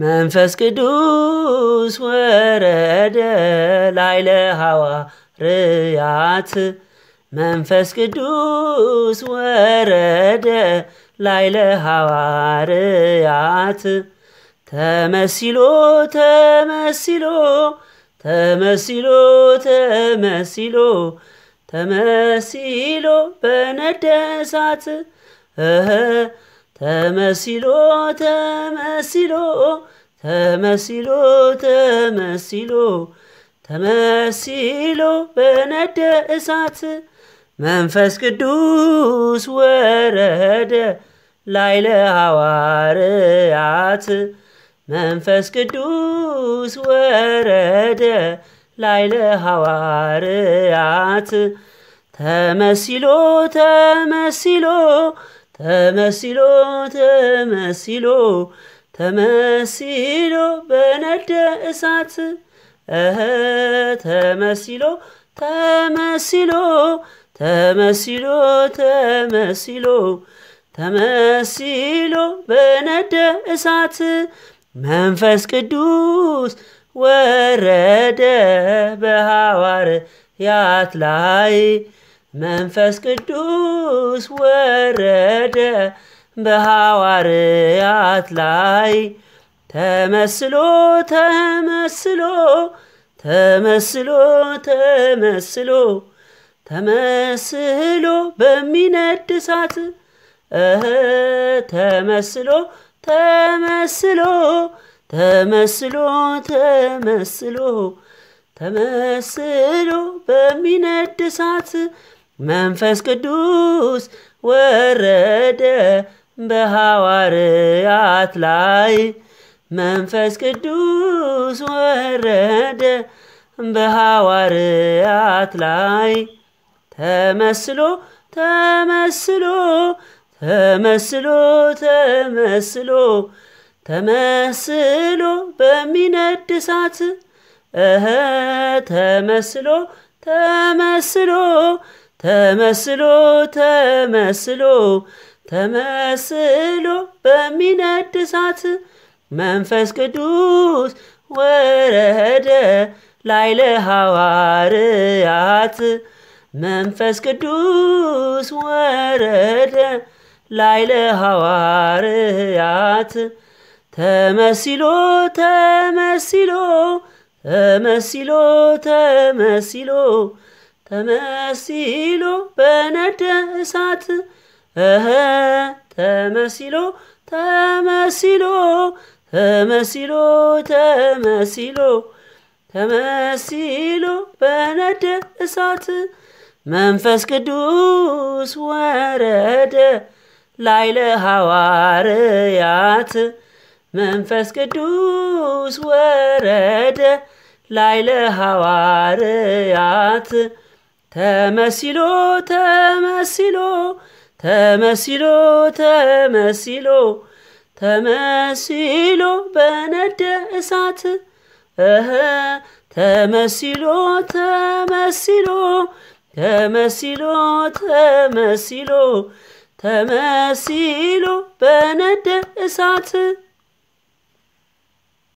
መንፈስ ቅዱስ ወረደ ላይለ ሐዋርያት መንፈስ ቅዱስ ወረደ ላይለ ሐዋርያት ተመሲሎ ተመሲሎ ተመሲሎ ተመሲሎ ተመሲሎ በነደሳት ተመሲሎ ተመሲሎ ተመሲሎ ተመሲሎ ተመሲሎ በነደ እሳት መንፈስ ቅዱስ ወረደ ላይ ለሐዋርያት መንፈስ ቅዱስ ወረደ ላይ ለሐዋርያት ተመሲሎ ተመሲሎ ተመሲሎ ተመሲሎ ተመሲሎ በነደ እሳት ተመሲሎ ተመሲሎ ተመሲሎ ተመሲሎ ተመሲሎ በነደ እሳት መንፈስ ቅዱስ ወረደ በሐዋርያት ላይ መንፈስ ቅዱስ ወረደ በሐዋርያት ላይ ተመስሎ ተመስሎ ተመስሎ ተመስሎ ተመስሎ በሚነድ እሳት ተመስሎ ተመስሎ ተመስሎ ተመስሎ ተመስሎ በሚነድ እሳት መንፈስ ቅዱስ ወረደ በሐዋርያት ላይ መንፈስ ቅዱስ ወረደ በሐዋርያት ላይ ተመስሎ ተመስሎ ተመስሎ ተመስሎ ተመስሎ በሚነድ እሳት ተመስሎ ተመስሎ ተመስሎ ተመስሎ ተመስሎ በሚነድ እሳት መንፈስ ቅዱስ ወረደ ላይለ ሐዋርያት መንፈስ ቅዱስ ወረደ ላይለ ሐዋርያት ተመሲሎ ተመሲሎ ተመሲሎ ተመሲሎ ተመሲሎ በነደ እሳት እኸ ተመሲሎ ተመሲሎ ተመሲሎ ተመሲሎ ተመሲሎ በነደ እሳት መንፈስ ቅዱስ ወረደ ላይለ ሐዋርያት መንፈስ ቅዱስ ወረደ ላይለ ሐዋርያት ተመሲሎ ተመሲሎ ተመሲሎ ተመሲሎ ተመሲሎ በነደ እሳት እህ ተመሲሎ ተመሲሎ ተመሲሎ ተመሲሎ ተመሲሎ በነደ እሳት